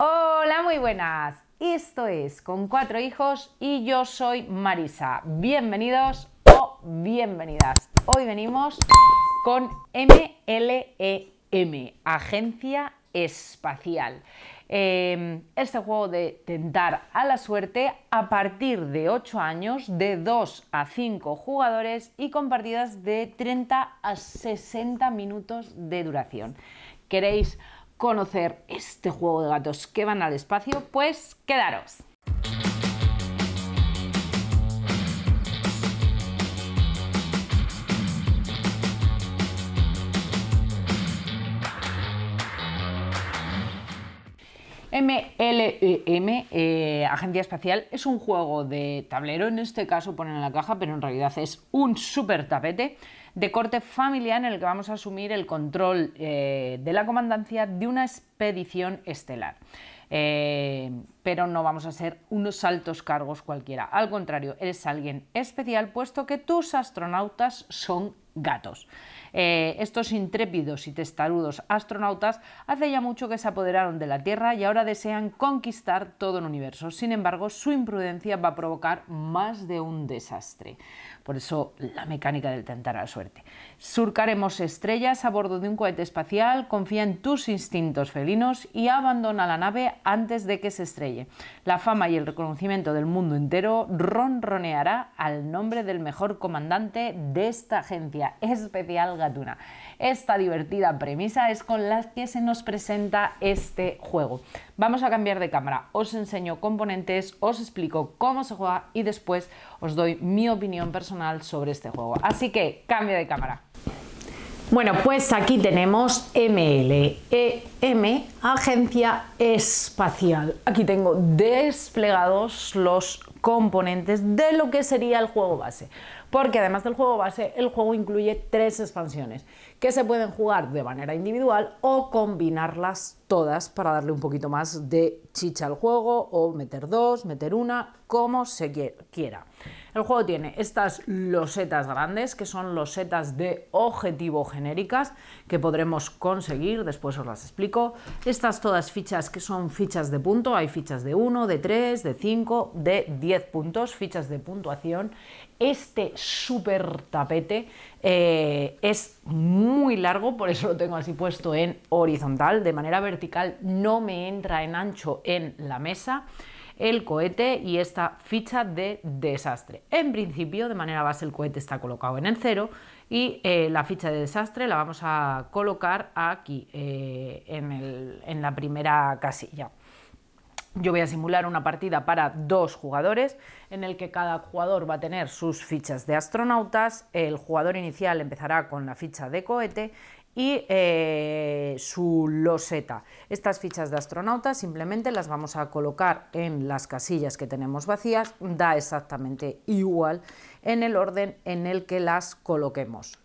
Hola, muy buenas. Esto es Con Cuatro Hijos y yo soy Marisa. Bienvenidos o bienvenidas. Hoy venimos con MLEM, e Agencia Espacial. Em, este juego de tentar a la suerte a partir de 8 años, de 2 a 5 jugadores y con partidas de 30 a 60 minutos de duración. ¿Queréis conocer este juego de gatos que van al espacio, pues quedaros. MLM, e eh, Agencia Espacial, es un juego de tablero, en este caso ponen en la caja, pero en realidad es un super tapete de corte familiar en el que vamos a asumir el control eh, de la comandancia de una expedición estelar. Eh, pero no vamos a ser unos altos cargos cualquiera. Al contrario, eres alguien especial, puesto que tus astronautas son gatos. Eh, estos intrépidos y testarudos astronautas hace ya mucho que se apoderaron de la Tierra y ahora desean conquistar todo el universo. Sin embargo, su imprudencia va a provocar más de un desastre. Por eso la mecánica del tentar a la suerte. Surcaremos estrellas a bordo de un cohete espacial, confía en tus instintos felinos y abandona la nave antes de que se estrelle. La fama y el reconocimiento del mundo entero ronroneará al nombre del mejor comandante de esta agencia especial gatuna. Esta divertida premisa es con la que se nos presenta este juego. Vamos a cambiar de cámara, os enseño componentes, os explico cómo se juega y después os doy mi opinión personal sobre este juego. Así que cambio de cámara. Bueno, pues aquí tenemos MLEM, e, Agencia Espacial. Aquí tengo desplegados los componentes de lo que sería el juego base porque además del juego base, el juego incluye tres expansiones que se pueden jugar de manera individual o combinarlas todas para darle un poquito más de chicha al juego o meter dos, meter una, como se quiera. El juego tiene estas losetas grandes, que son losetas de objetivo genéricas, que podremos conseguir, después os las explico. Estas todas fichas que son fichas de punto, hay fichas de 1, de 3, de 5, de 10 puntos, fichas de puntuación. Este super tapete eh, es muy largo, por eso lo tengo así puesto en horizontal, de manera vertical no me entra en ancho en la mesa el cohete y esta ficha de desastre. En principio, de manera base, el cohete está colocado en el cero y eh, la ficha de desastre la vamos a colocar aquí, eh, en la primera casilla. Yo voy a simular una partida para dos jugadores en el que cada jugador va a tener sus fichas de astronautas, el jugador inicial empezará con la ficha de cohete y eh, su loseta. Estas fichas de astronautas simplemente las vamos a colocar en las casillas que tenemos vacías, da exactamente igual en el orden en el que las coloquemos.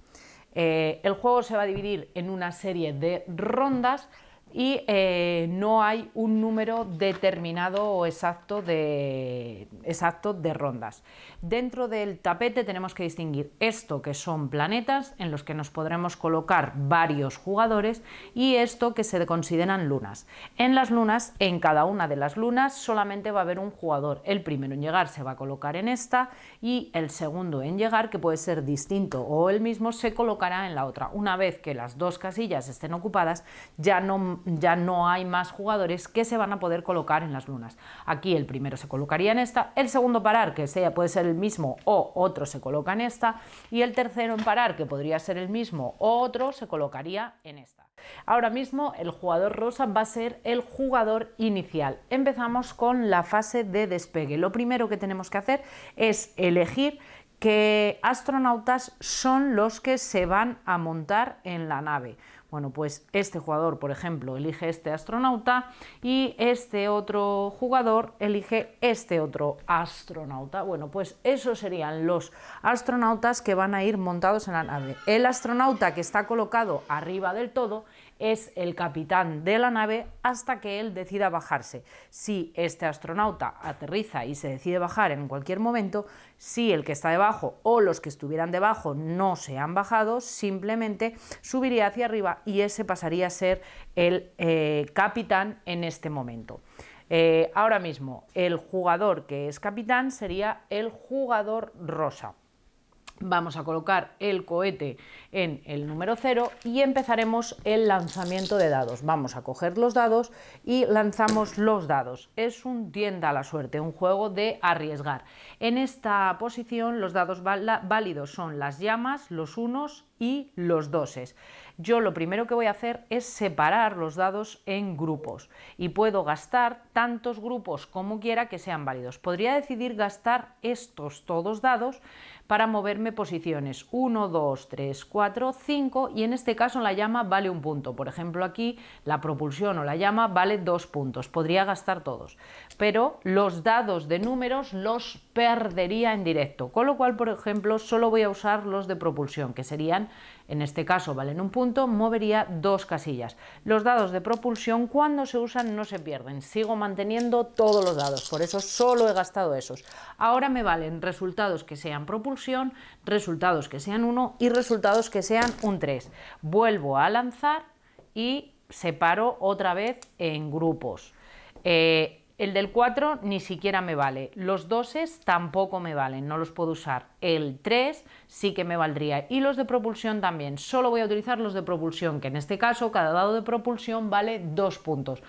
Eh, el juego se va a dividir en una serie de rondas y eh, no hay un número determinado o exacto de, exacto de rondas. Dentro del tapete tenemos que distinguir esto que son planetas en los que nos podremos colocar varios jugadores y esto que se consideran lunas. En las lunas, en cada una de las lunas solamente va a haber un jugador. El primero en llegar se va a colocar en esta y el segundo en llegar, que puede ser distinto o el mismo, se colocará en la otra. Una vez que las dos casillas estén ocupadas, ya no ya no hay más jugadores que se van a poder colocar en las lunas. Aquí el primero se colocaría en esta, el segundo parar, que sea, puede ser el mismo o otro se coloca en esta, y el tercero en parar, que podría ser el mismo o otro, se colocaría en esta. Ahora mismo el jugador rosa va a ser el jugador inicial. Empezamos con la fase de despegue. Lo primero que tenemos que hacer es elegir qué astronautas son los que se van a montar en la nave. Bueno, pues este jugador, por ejemplo, elige este astronauta y este otro jugador elige este otro astronauta. Bueno, pues esos serían los astronautas que van a ir montados en la nave. El astronauta que está colocado arriba del todo es el capitán de la nave hasta que él decida bajarse. Si este astronauta aterriza y se decide bajar en cualquier momento, si el que está debajo o los que estuvieran debajo no se han bajado, simplemente subiría hacia arriba y ese pasaría a ser el eh, capitán en este momento. Eh, ahora mismo, el jugador que es capitán sería el jugador rosa. Vamos a colocar el cohete en el número 0 y empezaremos el lanzamiento de dados. Vamos a coger los dados y lanzamos los dados. Es un tienda a la suerte, un juego de arriesgar. En esta posición los dados válidos son las llamas, los unos y los doses. Yo lo primero que voy a hacer es separar los dados en grupos y puedo gastar tantos grupos como quiera que sean válidos. Podría decidir gastar estos todos dados, para moverme posiciones 1, 2, 3, 4, 5 y en este caso la llama vale un punto. Por ejemplo aquí la propulsión o la llama vale dos puntos, podría gastar todos, pero los dados de números los perdería en directo, con lo cual por ejemplo solo voy a usar los de propulsión que serían en este caso valen un punto, movería dos casillas. Los dados de propulsión cuando se usan no se pierden, sigo manteniendo todos los dados, por eso solo he gastado esos. Ahora me valen resultados que sean propulsión resultados que sean 1 y resultados que sean un 3. Vuelvo a lanzar y separo otra vez en grupos. Eh, el del 4 ni siquiera me vale. Los 2 tampoco me valen, no los puedo usar. El 3 sí que me valdría. Y los de propulsión también. Solo voy a utilizar los de propulsión, que en este caso cada dado de propulsión vale 2 puntos.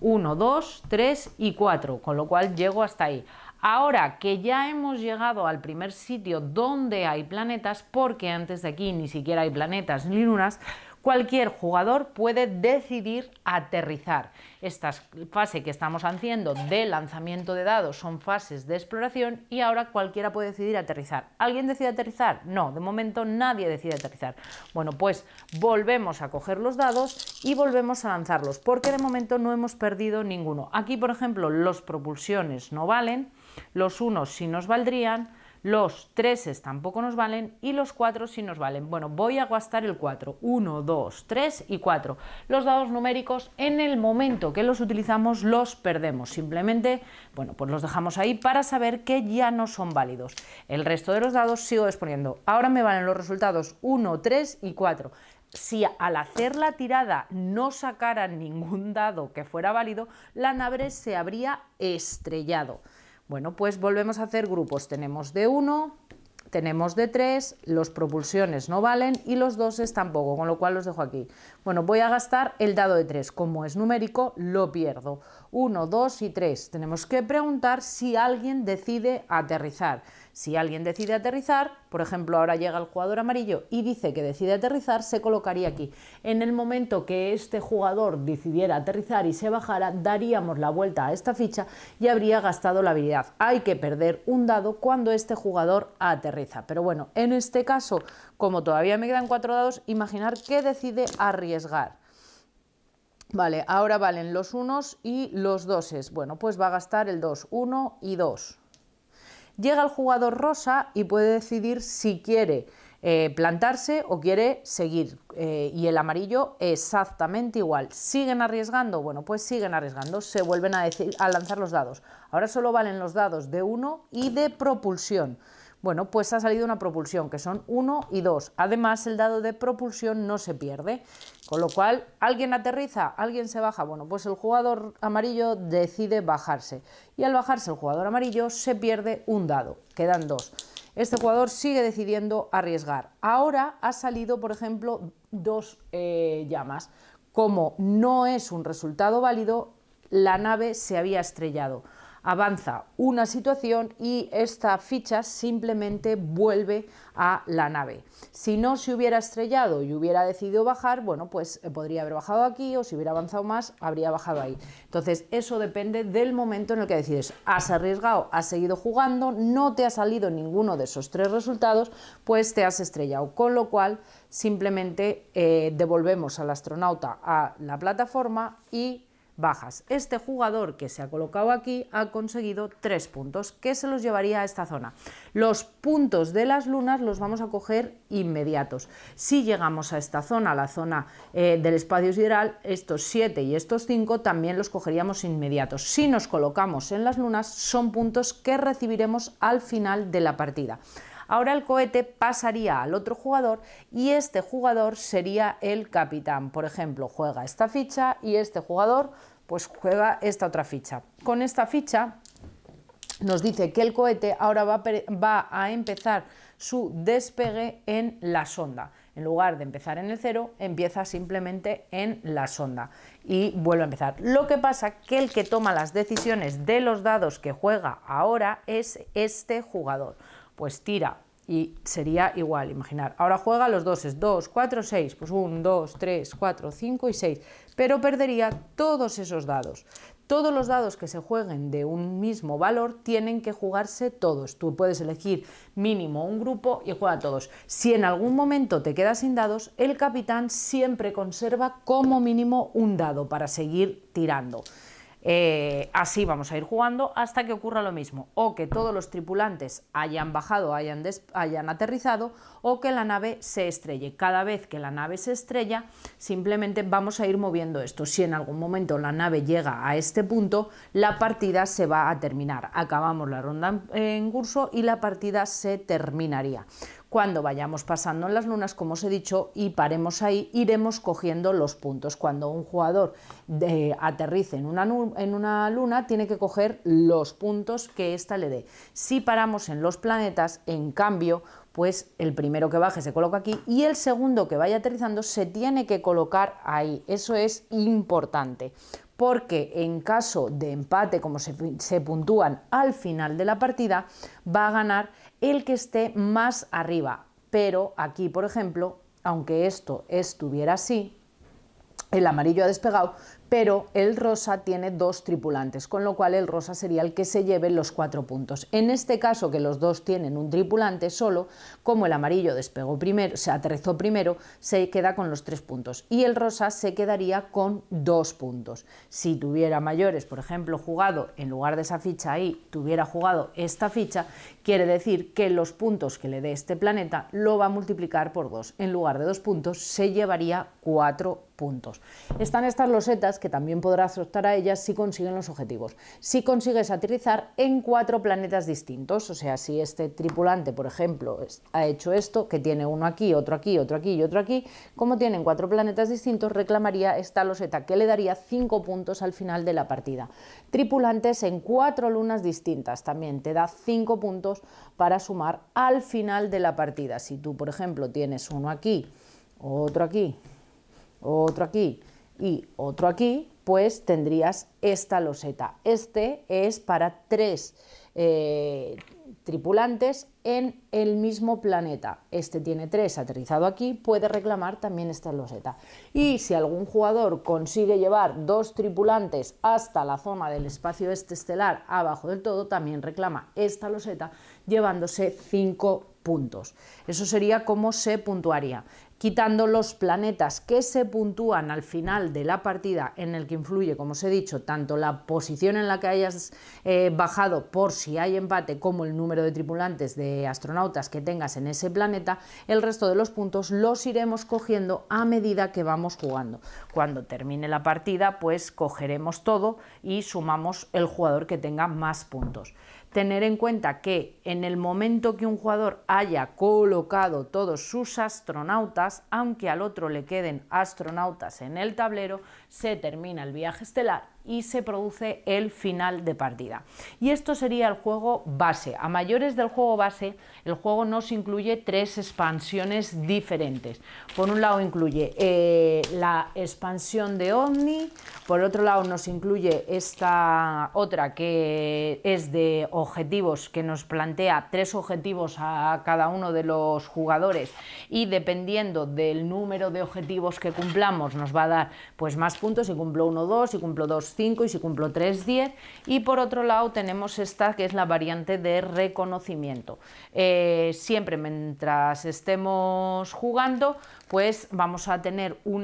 1, 2, 3 y 4, con lo cual llego hasta ahí. Ahora que ya hemos llegado al primer sitio donde hay planetas, porque antes de aquí ni siquiera hay planetas ni lunas, cualquier jugador puede decidir aterrizar. Esta fase que estamos haciendo de lanzamiento de dados son fases de exploración y ahora cualquiera puede decidir aterrizar. ¿Alguien decide aterrizar? No, de momento nadie decide aterrizar. Bueno, pues volvemos a coger los dados y volvemos a lanzarlos, porque de momento no hemos perdido ninguno. Aquí, por ejemplo, los propulsiones no valen, los unos sí nos valdrían, los treses tampoco nos valen y los cuatro sí nos valen. Bueno, voy a gastar el 4. 1, 2, 3 y 4. Los dados numéricos en el momento que los utilizamos los perdemos. Simplemente, bueno, pues los dejamos ahí para saber que ya no son válidos. El resto de los dados sigo exponiendo. Ahora me valen los resultados 1, 3 y 4 si al hacer la tirada no sacara ningún dado que fuera válido, la nave se habría estrellado. Bueno, pues volvemos a hacer grupos. Tenemos de 1, tenemos de 3, los propulsiones no valen y los doses tampoco, con lo cual los dejo aquí. Bueno, voy a gastar el dado de 3, como es numérico lo pierdo. 1, 2 y 3. Tenemos que preguntar si alguien decide aterrizar. Si alguien decide aterrizar, por ejemplo, ahora llega el jugador amarillo y dice que decide aterrizar, se colocaría aquí. En el momento que este jugador decidiera aterrizar y se bajara, daríamos la vuelta a esta ficha y habría gastado la habilidad. Hay que perder un dado cuando este jugador aterriza. Pero bueno, en este caso, como todavía me quedan cuatro dados, imaginar que decide arriesgar. Vale, ahora valen los unos y los doses. Bueno, pues va a gastar el 2, 1 y 2 llega el jugador rosa y puede decidir si quiere eh, plantarse o quiere seguir. Eh, y el amarillo exactamente igual. ¿Siguen arriesgando? Bueno, pues siguen arriesgando, se vuelven a, decir, a lanzar los dados. Ahora solo valen los dados de 1 y de propulsión. Bueno, pues ha salido una propulsión, que son 1 y 2. Además, el dado de propulsión no se pierde, con lo cual alguien aterriza, alguien se baja. Bueno, pues el jugador amarillo decide bajarse y al bajarse el jugador amarillo se pierde un dado, quedan dos. Este jugador sigue decidiendo arriesgar. Ahora ha salido, por ejemplo, dos eh, llamas. Como no es un resultado válido, la nave se había estrellado avanza una situación y esta ficha simplemente vuelve a la nave. Si no se hubiera estrellado y hubiera decidido bajar, bueno, pues eh, podría haber bajado aquí o si hubiera avanzado más, habría bajado ahí. Entonces, eso depende del momento en el que decides. Has arriesgado, has seguido jugando, no te ha salido ninguno de esos tres resultados, pues te has estrellado. Con lo cual, simplemente eh, devolvemos al astronauta a la plataforma y bajas. Este jugador que se ha colocado aquí ha conseguido tres puntos, que se los llevaría a esta zona. Los puntos de las lunas los vamos a coger inmediatos. Si llegamos a esta zona, la zona eh, del espacio sideral, estos 7 y estos 5 también los cogeríamos inmediatos. Si nos colocamos en las lunas, son puntos que recibiremos al final de la partida. Ahora el cohete pasaría al otro jugador y este jugador sería el capitán. Por ejemplo, juega esta ficha y este jugador pues juega esta otra ficha. Con esta ficha nos dice que el cohete ahora va, a empezar su despegue en la sonda. En lugar de empezar en el cero, empieza simplemente en la sonda y vuelve a empezar. Lo que pasa que el que toma las decisiones de los dados que juega ahora es este jugador pues tira y sería igual, imaginar. Ahora juega los doses, 2, 4, 6, pues 1, 2, 3, 4, 5 y 6, pero perdería todos esos dados. Todos los dados que se jueguen de un mismo valor tienen que jugarse todos. Tú puedes elegir mínimo un grupo y juega todos. Si en algún momento te quedas sin dados, el capitán siempre conserva como mínimo un dado para seguir tirando. Eh, así vamos a ir jugando hasta que ocurra lo mismo, o que todos los tripulantes hayan bajado, hayan aterrizado, o que la nave se estrelle. Cada vez que la nave se estrella, simplemente vamos a ir moviendo esto. Si en algún momento la nave llega a este punto, la partida se va a terminar. Acabamos la ronda en curso y la partida se terminaría. Cuando vayamos pasando en las lunas, como os he dicho, y paremos ahí, iremos cogiendo los puntos. Cuando un jugador eh, aterrice en una, en una luna, tiene que coger los puntos que ésta le dé. Si paramos en los planetas, en cambio, pues el primero que baje se coloca aquí y el segundo que vaya aterrizando se tiene que colocar ahí. Eso es importante porque en caso de empate, como se, puntúan al final de la partida, va a ganar el que esté más arriba. Pero aquí, por ejemplo, aunque esto estuviera así, el amarillo ha despegado, pero el rosa tiene dos tripulantes, con lo cual el rosa sería el que se lleve los cuatro puntos. En este caso, que los dos tienen un tripulante solo, como el amarillo despegó primero, se aterrizó primero, se queda con los tres puntos y el rosa se quedaría con dos puntos. Si tuviera mayores, por ejemplo, jugado en lugar de esa ficha ahí, tuviera jugado esta ficha, quiere decir que los puntos que le dé este planeta lo va a multiplicar por dos. En lugar de dos puntos, se llevaría cuatro puntos. Están estas losetas que también podrás optar a ellas si consiguen los objetivos. Si consigues aterrizar en cuatro planetas distintos, o sea, si este tripulante, por ejemplo, ha hecho esto, que tiene uno aquí, otro aquí, otro aquí y otro aquí, como tienen cuatro planetas distintos, reclamaría esta loseta que le daría cinco puntos al final de la partida. Tripulantes en cuatro lunas distintas también te da cinco puntos para sumar al final de la partida. Si tú, por ejemplo, tienes uno aquí, otro aquí, otro aquí y otro aquí, pues tendrías esta loseta. Este es para tres eh, tripulantes en el mismo planeta. Este tiene tres aterrizado aquí, puede reclamar también esta loseta. Y si algún jugador consigue llevar dos tripulantes hasta la zona del espacio este estelar, abajo del todo, también reclama esta loseta, llevándose cinco puntos. Eso sería cómo se puntuaría, quitando los planetas que se puntúan al final de la partida en el que influye, como os he dicho, tanto la posición en la que hayas eh, bajado por si hay empate como el número de tripulantes de astronautas que tengas en ese planeta, el resto de los puntos los iremos cogiendo a medida que vamos jugando. Cuando termine la partida, pues cogeremos todo y sumamos el jugador que tenga más puntos tener en cuenta que en el momento que un jugador haya colocado todos sus astronautas, aunque al otro le queden astronautas en el tablero, se termina el viaje estelar y se produce el final de partida. Y esto sería el juego base. A mayores del juego base, el juego nos incluye tres expansiones diferentes. Por un lado incluye eh, la expansión de Omni, por otro lado nos incluye esta otra que es de objetivos, que nos plantea tres objetivos a cada uno de los jugadores y dependiendo del número de objetivos que cumplamos nos va a dar pues más puntos, si cumplo uno, dos, si cumplo dos, y si cumplo 3, 10. Y por otro lado tenemos esta que es la variante de reconocimiento. Eh, siempre mientras estemos jugando, pues vamos a tener un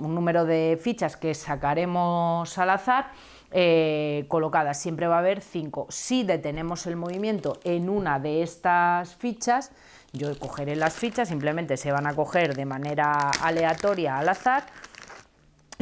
número de fichas que sacaremos al azar. Eh, colocadas, siempre va a haber 5. Si detenemos el movimiento en una de estas fichas, yo cogeré las fichas, simplemente se van a coger de manera aleatoria al azar,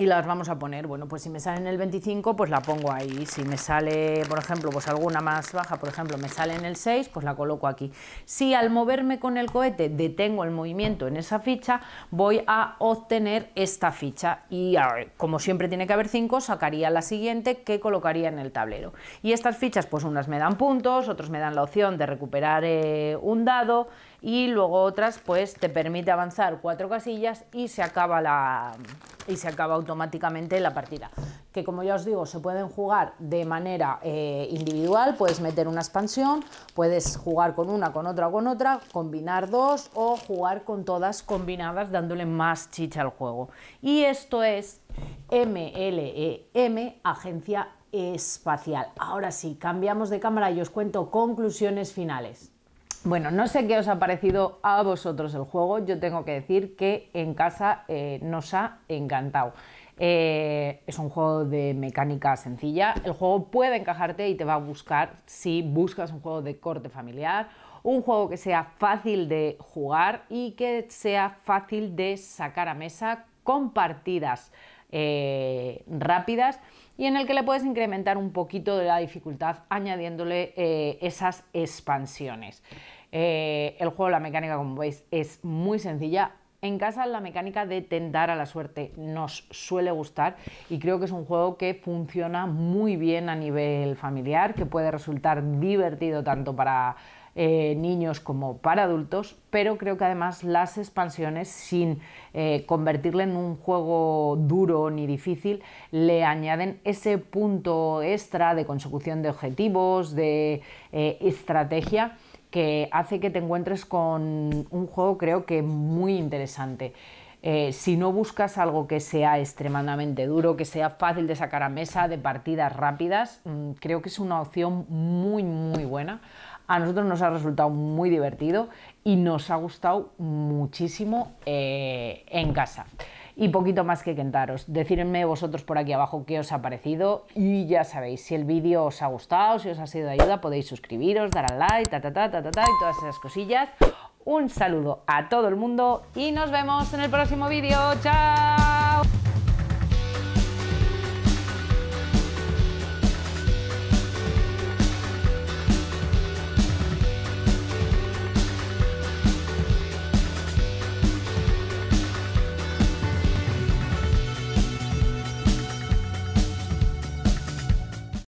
y las vamos a poner. Bueno, pues si me sale en el 25, pues la pongo ahí. Si me sale, por ejemplo, pues alguna más baja, por ejemplo, me sale en el 6, pues la coloco aquí. Si al moverme con el cohete detengo el movimiento en esa ficha, voy a obtener esta ficha. Y como siempre tiene que haber 5, sacaría la siguiente que colocaría en el tablero. Y estas fichas, pues unas me dan puntos, otros me dan la opción de recuperar eh, un dado, y luego otras pues te permite avanzar cuatro casillas y se acaba la y se acaba automáticamente la partida que como ya os digo se pueden jugar de manera eh, individual puedes meter una expansión puedes jugar con una con otra con otra combinar dos o jugar con todas combinadas dándole más chicha al juego y esto es MLEM e agencia espacial ahora sí cambiamos de cámara y os cuento conclusiones finales bueno, no sé qué os ha parecido a vosotros el juego, yo tengo que decir que en casa eh, nos ha encantado. Eh, es un juego de mecánica sencilla, el juego puede encajarte y te va a buscar si buscas un juego de corte familiar, un juego que sea fácil de jugar y que sea fácil de sacar a mesa con partidas eh, rápidas y en el que le puedes incrementar un poquito de la dificultad añadiéndole eh, esas expansiones. Eh, el juego, la mecánica, como veis, es muy sencilla. En casa la mecánica de tentar a la suerte nos suele gustar y creo que es un juego que funciona muy bien a nivel familiar, que puede resultar divertido tanto para eh, niños como para adultos, pero creo que además las expansiones, sin eh, convertirle en un juego duro ni difícil, le añaden ese punto extra de consecución de objetivos, de eh, estrategia que hace que te encuentres con un juego creo que muy interesante. Eh, si no buscas algo que sea extremadamente duro, que sea fácil de sacar a mesa, de partidas rápidas, mm, creo que es una opción muy, muy buena. A nosotros nos ha resultado muy divertido y nos ha gustado muchísimo eh, en casa. Y poquito más que quentaros, decírenme vosotros por aquí abajo qué os ha parecido. Y ya sabéis, si el vídeo os ha gustado, si os ha sido de ayuda, podéis suscribiros, dar al like, ta ta ta ta ta, ta y todas esas cosillas. Un saludo a todo el mundo y nos vemos en el próximo vídeo. ¡Chao!